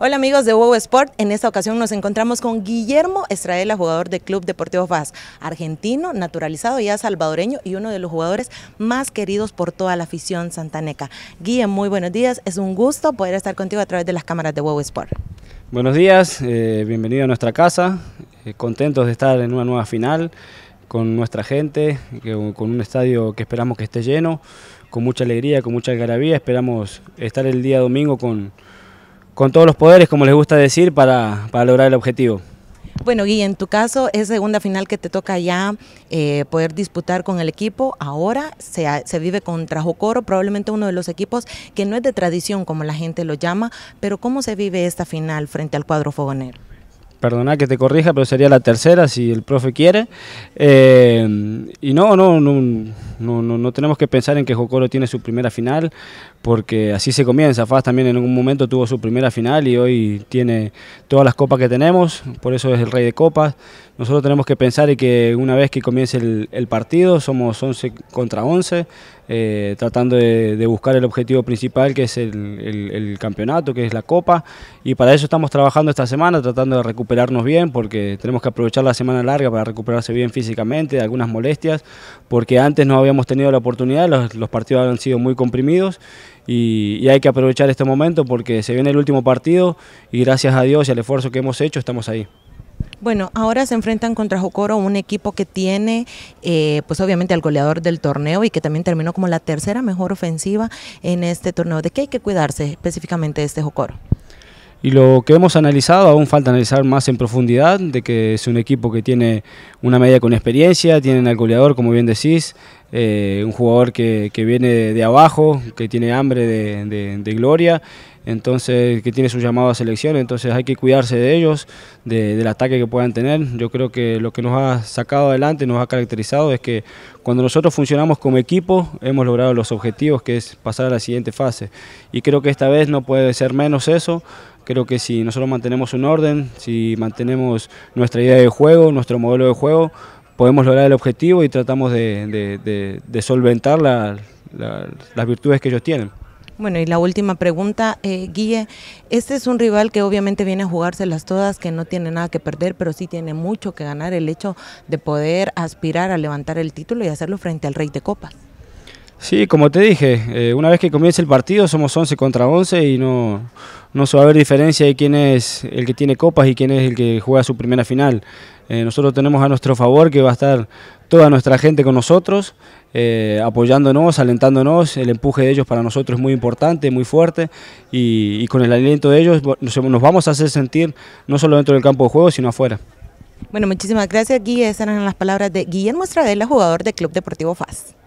Hola amigos de WoW Sport, en esta ocasión nos encontramos con Guillermo Estradela, jugador del Club Deportivo FAS, argentino, naturalizado ya salvadoreño y uno de los jugadores más queridos por toda la afición santaneca. Guillermo, muy buenos días, es un gusto poder estar contigo a través de las cámaras de WoW Sport. Buenos días, eh, bienvenido a nuestra casa, eh, contentos de estar en una nueva final con nuestra gente, con un estadio que esperamos que esté lleno, con mucha alegría, con mucha garabía, Esperamos estar el día domingo con, con todos los poderes, como les gusta decir, para, lograr el objetivo. Bueno, Gui, en tu caso es segunda final que te toca ya eh, poder disputar con el equipo. Ahora se, vive contra Jocoro, probablemente uno de los equipos que no es de tradición, como la gente lo llama, pero ¿cómo se vive esta final frente al cuadro fogonero? Perdona que te corrija, pero sería la tercera si el profe quiere. Eh, y no, no, no, no, tenemos que pensar en que Jocoro tiene su primera final, porque así se comienza. Faz también en algún momento tuvo su primera final y hoy tiene todas las copas que tenemos, por eso es el rey de copas. Nosotros tenemos que pensar en que una vez que comience el, partido, somos 11 contra 11, eh, tratando de, buscar el objetivo principal que es el, el, campeonato, que es la copa. Y para eso estamos trabajando esta semana, tratando de recuperarnos bien, porque tenemos que aprovechar la semana larga para recuperarse bien físicamente, de algunas molestias, porque antes no había hemos tenido la oportunidad, los, partidos han sido muy comprimidos y, hay que aprovechar este momento porque se viene el último partido y gracias a Dios y al esfuerzo que hemos hecho estamos ahí. Bueno, ahora se enfrentan contra Jocoro, un equipo que tiene, eh, pues obviamente al goleador del torneo y que también terminó como la tercera mejor ofensiva en este torneo. ¿De qué hay que cuidarse específicamente de este Jocoro? y lo que hemos analizado aún falta analizar más en profundidad, de que es un equipo que tiene una media con experiencia, tienen al goleador, como bien decís, eh, un jugador que, viene de abajo, que tiene hambre de, de gloria entonces que tiene su llamado a selección, entonces hay que cuidarse de ellos, del ataque que puedan tener. Yo creo que lo que nos ha sacado adelante, nos ha caracterizado es que cuando nosotros funcionamos como equipo hemos logrado los objetivos que es pasar a la siguiente fase y creo que esta vez no puede ser menos eso. Creo que si nosotros mantenemos un orden, si mantenemos nuestra idea de juego, nuestro modelo de juego, podemos lograr el objetivo y tratamos de, solventar las virtudes que ellos tienen. Bueno, y la última pregunta, eh, Guille, este es un rival que obviamente viene a jugárselas todas, que no tiene nada que perder, pero sí tiene mucho que ganar el hecho de poder aspirar a levantar el título y hacerlo frente al Rey de Copas. Sí, como te dije, eh, una vez que comience el partido somos 11 contra 11 y no, va a haber diferencia de quién es el que tiene copas y quién es el que juega su primera final. Eh, nosotros tenemos a nuestro favor que va a estar toda nuestra gente con nosotros, eh, apoyándonos, alentándonos. El empuje de ellos para nosotros es muy importante, muy fuerte y, con el aliento de ellos nos vamos a hacer sentir no solo dentro del campo de juego, sino afuera. Bueno, muchísimas gracias, Guille. Esas eran las palabras de Guillermo Estradela, jugador del Club Deportivo FAS.